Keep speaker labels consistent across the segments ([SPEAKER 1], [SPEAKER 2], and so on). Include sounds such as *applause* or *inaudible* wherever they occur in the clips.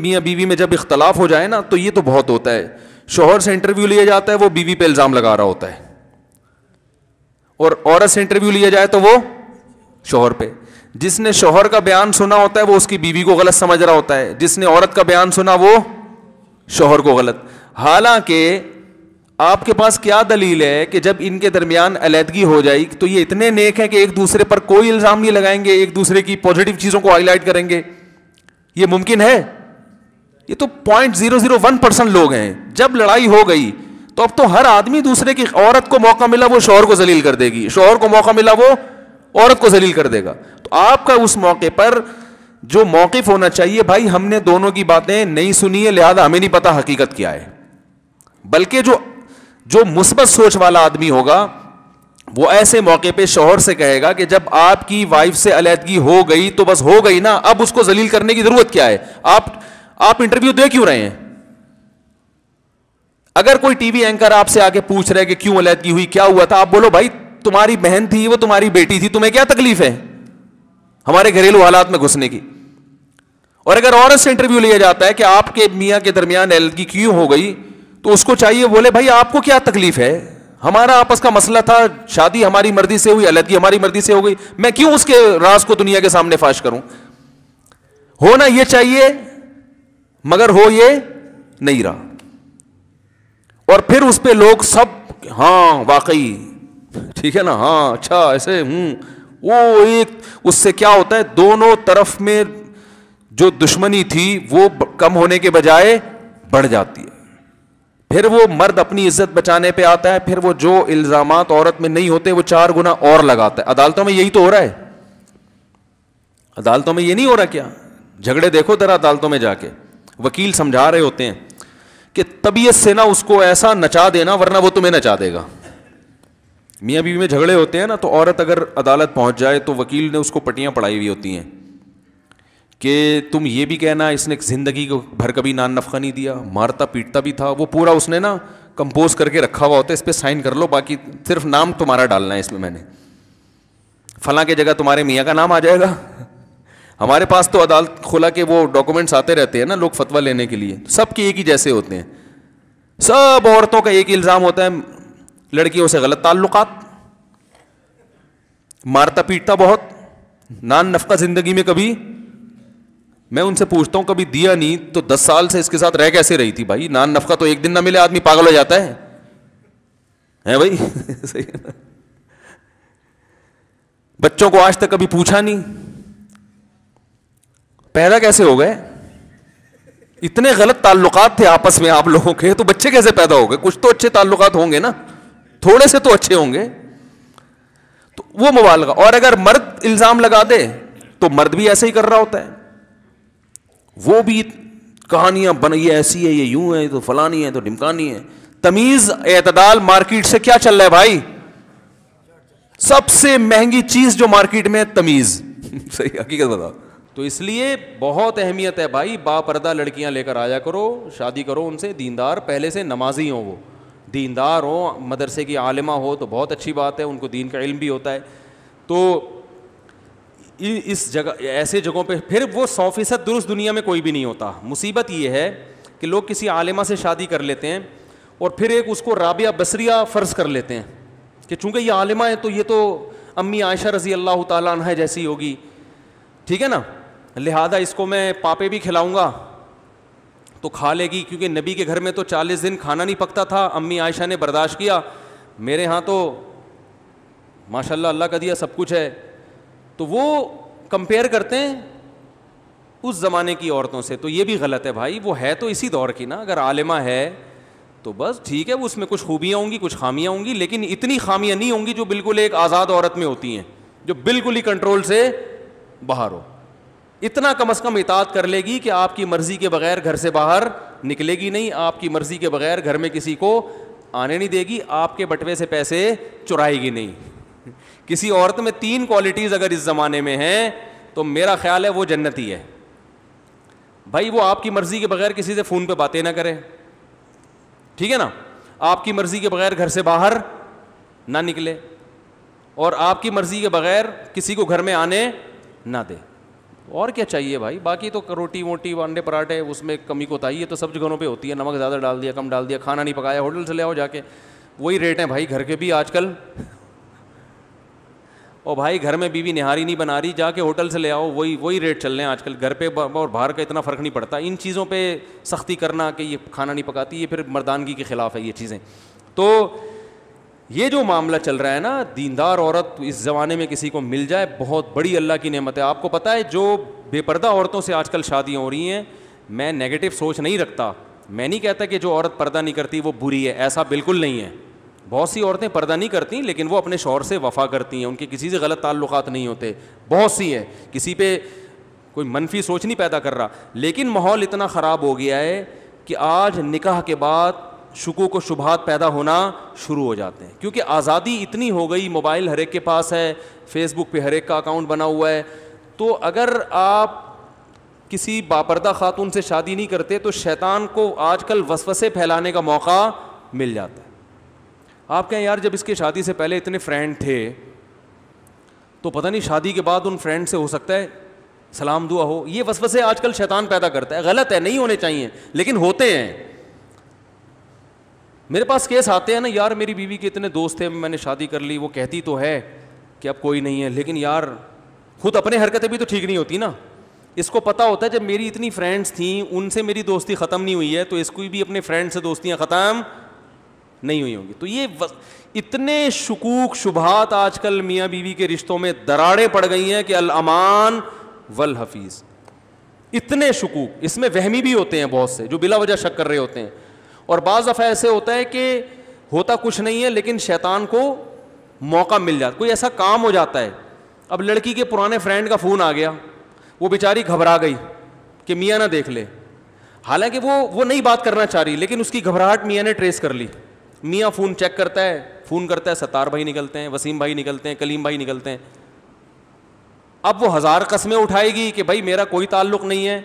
[SPEAKER 1] मियाँ बीवी में जब इख्तलाफ हो जाए ना तो ये तो बहुत होता है शोहर से इंटरव्यू लिया जाता है वो बीवी पे इल्ज़ाम लगा रहा होता है और औरत से इंटरव्यू लिया जाए तो वो शोहर पे जिसने शोहर का बयान सुना होता है वो उसकी बीवी को गलत समझ रहा होता है जिसने औरत का बयान सुना वो शोहर को गलत हालांकि आपके पास क्या दलील है कि जब इनके दरमियान अलहदगी हो जाए तो ये इतने नेक है कि एक दूसरे पर कोई इल्ज़ाम नहीं लगाएंगे एक दूसरे की पॉजिटिव चीज़ों को हाईलाइट करेंगे ये मुमकिन है ये तो point zero zero one percent लोग हैं जब लड़ाई हो गई तो अब तो हर आदमी दूसरे की औरत को मौका मिला वो शोहर को जलील कर देगी शोहर को मौका मिला वो औरत को जलील कर देगा तो आपका उस मौके पर जो मौकफ होना चाहिए भाई हमने दोनों की बातें नहीं सुनी है लिहाजा हमें नहीं पता हकीकत क्या है बल्कि जो जो मुस्बत सोच वाला आदमी होगा वो ऐसे मौके पे शोहर से कहेगा कि जब आपकी वाइफ से अलीहदगी हो गई तो बस हो गई ना अब उसको जलील करने की जरूरत क्या है आप आप इंटरव्यू दे क्यों रहे हैं अगर कोई टीवी एंकर आपसे आगे पूछ रहे कि क्यों अलहदगी हुई क्या हुआ था आप बोलो भाई तुम्हारी बहन थी वो तुम्हारी बेटी थी तुम्हें क्या तकलीफ है हमारे घरेलू हालात में घुसने की और अगर औरत से इंटरव्यू लिया जाता है कि आपके मियाँ के दरमियान अलहदगी क्यों हो गई तो उसको चाहिए बोले भाई आपको क्या तकलीफ है हमारा आपस का मसला था शादी हमारी मर्जी से हुई अलहदगी हमारी मर्जी से हो गई मैं क्यों उसके राज को दुनिया के सामने फाश करूं होना यह चाहिए मगर हो ये नहीं रहा और फिर उस पर लोग सब हाँ वाकई ठीक है ना हाँ अच्छा ऐसे हूं हम्म, वो एक उससे क्या होता है दोनों तरफ में जो दुश्मनी थी वो कम होने के बजाय बढ़ जाती है फिर वो मर्द अपनी इज्जत बचाने पे आता है फिर वो जो इल्जाम औरत में नहीं होते वो चार गुना और लगाता है अदालतों में यही तो हो रहा है अदालतों में ये नहीं हो रहा क्या झगड़े देखो तरह अदालतों में जाके वकील समझा रहे होते हैं कि तबीयत से ना उसको ऐसा नचा देना वरना वो तुम्हें नचा देगा मियाँ बीवी में झगड़े होते हैं ना तो औरत अगर अदालत पहुंच जाए तो वकील ने उसको पटियाँ पढ़ाई हुई होती हैं कि तुम ये भी कहना इसने ज़िंदगी को भर कभी नान नफका नहीं दिया मारता पीटता भी था वो पूरा उसने ना कंपोज करके रखा हुआ होता है इस पर साइन कर लो बाकी सिर्फ नाम तुम्हारा डालना है इसमें मैंने फला के जगह तुम्हारे मियाँ का नाम आ जाएगा हमारे पास तो अदालत खुला के वो डॉक्यूमेंट्स आते रहते हैं ना लोग फतवा लेने के लिए सबके एक ही जैसे होते हैं सब औरतों का एक इल्ज़ाम होता है लड़कियों से गलत ताल्लुक मारता पीटता बहुत नान नफका ज़िंदगी में कभी मैं उनसे पूछता हूं कभी दिया नहीं तो दस साल से इसके साथ रह कैसे रही थी भाई नान नफका तो एक दिन ना मिले आदमी पागल हो जाता है हैं भाई *laughs* सही है बच्चों को आज तक कभी पूछा नहीं पैदा कैसे हो गए इतने गलत ताल्लुकात थे आपस में आप लोगों के तो बच्चे कैसे पैदा हो गए कुछ तो अच्छे ताल्लुकात होंगे ना थोड़े से तो अच्छे होंगे तो वो मवाल का और अगर मर्द इल्जाम लगा दे तो मर्द भी ऐसे ही कर रहा होता है वो भी कहानियां बन ये ऐसी है ये यूं है ये तो फलानी है तो ढिमकानी है तमीज एतदाल मार्केट से क्या चल रहा है भाई सबसे महंगी चीज जो मार्केट में है तमीज *laughs* सही हकीकत बताओ तो इसलिए बहुत अहमियत है भाई बापर्दा लड़कियाँ लेकर आया करो शादी करो उनसे दीनदार पहले से नमाजी हों वो दीनदार हों मदरसे की आलिमा हो तो बहुत अच्छी बात है उनको दीन का इल्म भी होता है तो इस जगह ऐसे जगहों पे फिर वो सौ फीसद दुरुस्त दुनिया में कोई भी नहीं होता मुसीबत ये है कि लोग किसी आलिमा से शादी कर लेते हैं और फिर एक उसको राबिया बसरिया फ़र्ज़ कर लेते हैं कि चूँकि ये आलिमा है तो ये तो अम्मी आयशा रज़ी अल्लाह तह जैसी होगी ठीक है ना लिहाजा इसको मैं पापे भी खिलाऊँगा तो खा लेगी क्योंकि नबी के घर में तो चालीस दिन खाना नहीं पकता था अम्मी आयशा ने बर्दाश्त किया मेरे यहाँ तो माशाल्लाह अल्लाह का दिया सब कुछ है तो वो कंपेयर करते हैं उस ज़माने की औरतों से तो ये भी गलत है भाई वो है तो इसी दौर की ना अगर आलिमा है तो बस ठीक है वो उसमें कुछ खूबियाँ होंगी कुछ खामियाँ होंगी लेकिन इतनी खामियाँ नहीं होंगी जो बिल्कुल एक आज़ाद औरत में होती हैं जो बिल्कुल ही कंट्रोल से बाहर हो इतना कम अज़ कम इतात कर लेगी कि आपकी मर्ज़ी के बगैर घर से बाहर निकलेगी नहीं आपकी मर्ज़ी के बगैर घर में किसी को आने नहीं देगी आपके बटवे से पैसे चुराएगी नहीं किसी औरत में तीन क्वालिटीज़ अगर इस ज़माने में हैं तो मेरा ख्याल है वो जन्नती है भाई वो आपकी मर्ज़ी के बगैर किसी से फ़ोन पे बातें ना करें ठीक है ना आपकी मर्ज़ी के बगैर घर से बाहर ना निकले और आपकी मर्ज़ी के बगैर किसी को घर में आने ना दे और क्या चाहिए भाई बाकी तो रोटी वोटी अंडे पराठे उसमें कमी को ताइए तो सब जगहों पे होती है नमक ज़्यादा डाल दिया कम डाल दिया खाना नहीं पकाया होटल से ले आओ जाके वही रेट हैं भाई घर के भी आजकल और भाई घर में बीवी निहारी नहीं बना रही जाके होटल से ले आओ वही वही रेट चल रहे हैं आजकल घर पे और बाहर का इतना फ़र्क नहीं पड़ता इन चीज़ों पे सख्ती करना कि ये खाना नहीं पकाती ये फिर मर्दानगी के ख़िलाफ़ है ये चीज़ें तो ये जो मामला चल रहा है ना दीनदार औरत इस ज़माने में किसी को मिल जाए बहुत बड़ी अल्लाह की नेमत है आपको पता है जो बेपर्दा औरतों से आजकल शादियाँ हो रही हैं मैं नेगेटिव सोच नहीं रखता मैं नहीं कहता कि जो औरत पर्दा नहीं करती वो बुरी है ऐसा बिल्कुल नहीं है बहुत सी औरतें पर्दा नहीं करती लेकिन वो अपने शोर से वफा करती हैं उनके किसी से गलत ताल्लुक़ नहीं होते बहुत सी है किसी पर कोई मनफी सोच नहीं पैदा कर रहा लेकिन माहौल इतना ख़राब हो गया है कि आज निकाह के बाद शुकूक को शुभात पैदा होना शुरू हो जाते हैं क्योंकि आज़ादी इतनी हो गई मोबाइल हर एक के पास है फेसबुक पे हर एक का अकाउंट बना हुआ है तो अगर आप किसी बापरदा खातून से शादी नहीं करते तो शैतान को आजकल वसवसे फैलाने का मौका मिल जाता है आप कहें यार जब इसके शादी से पहले इतने फ्रेंड थे तो पता नहीं शादी के बाद उन फ्रेंड से हो सकता है सलाम दुआ हो ये वसवसे आजकल शैतान पैदा करता है गलत है नहीं होने चाहिए लेकिन होते हैं मेरे पास केस आते हैं ना यार मेरी बीवी के इतने दोस्त थे मैंने शादी कर ली वो कहती तो है कि अब कोई नहीं है लेकिन यार खुद अपने हरकतें भी तो ठीक नहीं होती ना इसको पता होता है जब मेरी इतनी फ्रेंड्स थी उनसे मेरी दोस्ती ख़त्म नहीं हुई है तो इसको भी अपने फ्रेंड से दोस्तियाँ ख़त्म नहीं हुई होंगी तो ये इतने शकूक शुभात आजकल मियाँ बीवी के रिश्तों में दरारें पड़ गई हैं कि अल अमान वल हफीज़ इतने शकूक इसमें वहमी भी होते हैं बहुत से जो बिला वजह शक कर रहे होते हैं और बाज़ दफ़ा ऐसे होता है कि होता कुछ नहीं है लेकिन शैतान को मौका मिल जाता कोई ऐसा काम हो जाता है अब लड़की के पुराने फ्रेंड का फ़ोन आ गया वो बेचारी घबरा गई कि मियाँ ना देख ले हालांकि वो वो नहीं बात करना चाह रही लेकिन उसकी घबराहट मियाँ ने ट्रेस कर ली मियाँ फ़ोन चेक करता है फ़ोन करता है सतार भाई निकलते हैं वसीम भाई निकलते हैं कलीम भाई निकलते हैं अब वो हज़ार कस्में उठाएगी कि भाई मेरा कोई ताल्लुक नहीं है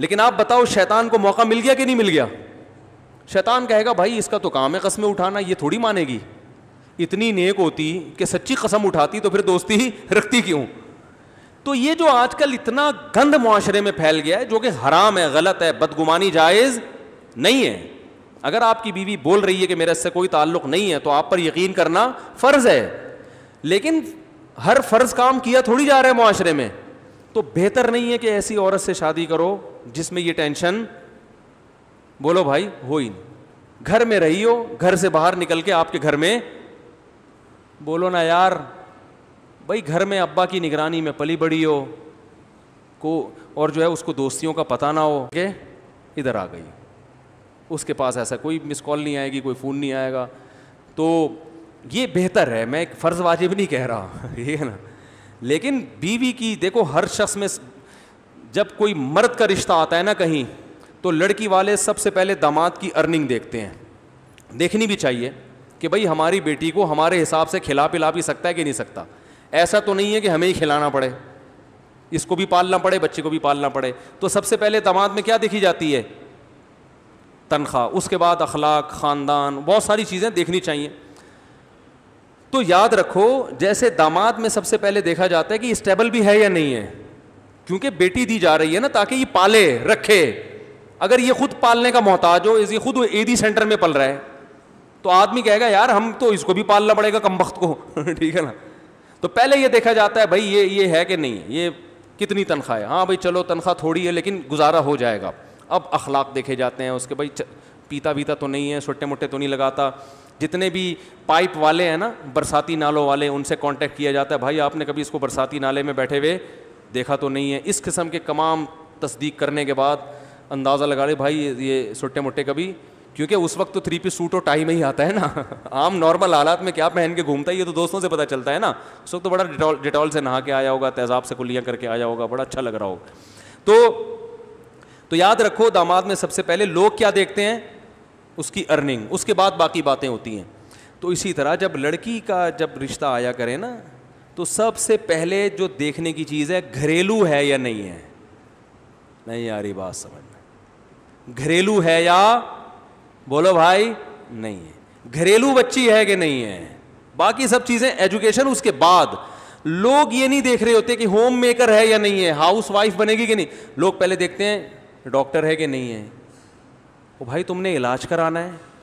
[SPEAKER 1] लेकिन आप बताओ शैतान को मौका मिल गया कि नहीं मिल गया शैतान कहेगा भाई इसका तो काम है कस्में उठाना ये थोड़ी मानेगी इतनी नेक होती कि सच्ची कसम उठाती तो फिर दोस्ती ही रखती क्यों तो ये जो आजकल इतना गंद माशरे में फैल गया है जो कि हराम है गलत है बदगुमानी जायज़ नहीं है अगर आपकी बीवी बोल रही है कि मेरे से कोई ताल्लुक नहीं है तो आप पर यकीन करना फ़र्ज़ है लेकिन हर फ़र्ज़ काम किया थोड़ी जा रहा है माशरे में तो बेहतर नहीं है कि ऐसी औरत से शादी करो जिसमें यह टेंशन बोलो भाई हो ही नहीं घर में रही हो घर से बाहर निकल के आपके घर में बोलो ना यार भाई घर में अब्बा की निगरानी में पली बड़ी हो को और जो है उसको दोस्तियों का पता ना हो के इधर आ गई उसके पास ऐसा कोई मिस कॉल नहीं आएगी कोई फ़ोन नहीं आएगा तो ये बेहतर है मैं एक फ़र्ज़ वाजिब नहीं कह रहा ये *laughs* है ना लेकिन बीवी की देखो हर शख्स में जब कोई मर्द का रिश्ता आता है ना कहीं तो लड़की वाले सबसे पहले दामाद की अर्निंग देखते हैं देखनी भी चाहिए कि भाई हमारी बेटी को हमारे हिसाब से खिला पिला भी सकता है कि नहीं सकता ऐसा तो नहीं है कि हमें ही खिलाना पड़े इसको भी पालना पड़े बच्चे को भी पालना पड़े तो सबसे पहले दामाद में क्या देखी जाती है तनख्वाह उसके बाद अखलाक ख़ानदान बहुत सारी चीज़ें देखनी चाहिए तो याद रखो जैसे दामाद में सबसे पहले देखा जाता है कि स्टेबल भी है या नहीं है क्योंकि बेटी दी जा रही है ना ताकि ये पाले रखे अगर ये खुद पालने का मोहताज हो ये खुद एदी सेंटर में पल रहा है तो आदमी कहेगा यार हम तो इसको भी पालना पड़ेगा कम वक्त को *laughs* ठीक है ना तो पहले ये देखा जाता है भाई ये ये है कि नहीं ये कितनी तनख्वाह है हाँ भाई चलो तनख्वाह थोड़ी है लेकिन गुजारा हो जाएगा अब अखलाक देखे जाते हैं उसके भाई पीता वीता तो नहीं है छोटे मोटे तो नहीं लगाता जितने भी पाइप वाले हैं ना बरसाती नालों वाले उनसे कॉन्टेक्ट किया जाता है भाई आपने कभी इसको बरसाती नाले में बैठे हुए देखा तो नहीं है इस किस्म के तमाम तस्दीक करने के बाद अंदाज़ा लगा ले भाई ये सुट्टे मोटे कभी क्योंकि उस वक्त तो थ्री पीस सूट और टाई में ही आता है ना *laughs* आम नॉर्मल हालात में क्या पहन के घूमता है ये तो दोस्तों से पता चलता है ना उस वक्त तो बड़ा डिटॉल डिटॉल से नहा के आया होगा तेज़ाब से कुलियाँ करके आया होगा बड़ा अच्छा लग रहा होगा तो तो याद रखो दामाद में सबसे पहले लोग क्या देखते हैं उसकी अर्निंग उसके बाद बाकी बातें होती हैं तो इसी तरह जब लड़की का जब रिश्ता आया करें ना तो सबसे पहले जो देखने की चीज़ है घरेलू है या नहीं है नहीं आ रही बात समझ में घरेलू है या बोलो भाई नहीं है घरेलू बच्ची है कि नहीं है बाकी सब चीजें एजुकेशन उसके बाद लोग ये नहीं देख रहे होते कि होम मेकर है या नहीं है हाउस वाइफ बनेगी कि नहीं लोग पहले देखते हैं डॉक्टर है कि नहीं है वो भाई तुमने इलाज कराना है